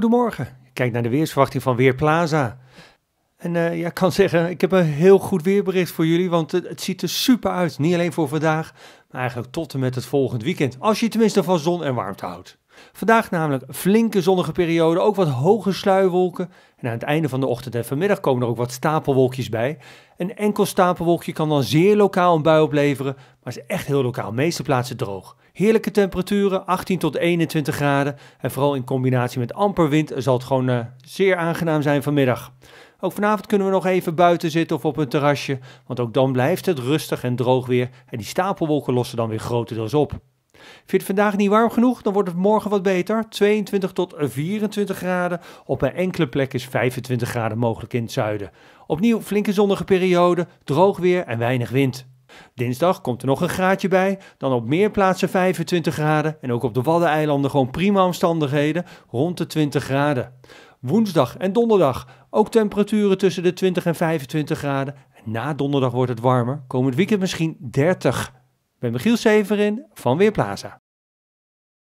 Goedemorgen. Kijk naar de weersverwachting van Weerplaza. En uh, ja, ik kan zeggen, ik heb een heel goed weerbericht voor jullie, want het, het, ziet er super uit. Niet alleen voor vandaag, maar eigenlijk tot en met het volgend weekend. Als je tenminste van zon en warmte houdt. Vandaag namelijk flinke zonnige periode, ook wat hoge sluiwolken. En aan het einde van de ochtend en vanmiddag komen er ook wat stapelwolkjes bij. Een enkel stapelwolkje kan dan zeer lokaal een bui opleveren, maar is echt heel lokaal. meeste plaatsen droog. Heerlijke temperaturen, 18 tot 21 graden. En vooral in combinatie met amper wind zal het gewoon eh, zeer aangenaam zijn vanmiddag. Ook vanavond kunnen we nog even buiten zitten of op een terrasje, want ook dan blijft het rustig en droog weer en die stapelwolken lossen dan weer grotendeels op. Vind je het vandaag niet warm genoeg? Dan wordt het morgen wat beter. 22 tot 24 graden. Op een enkele plek is 25 graden mogelijk in het zuiden. Opnieuw flinke zonnige periode, droog weer en weinig wind. Dinsdag komt er nog een graadje bij, dan op meer plaatsen 25 graden en ook op de Waddeneilanden gewoon prima omstandigheden rond de 20 graden. Woensdag en donderdag ook temperaturen tussen de 20 en 25 graden. na donderdag wordt het warmer, komend weekend misschien 30 hebben Giel Severin van Weerplaza.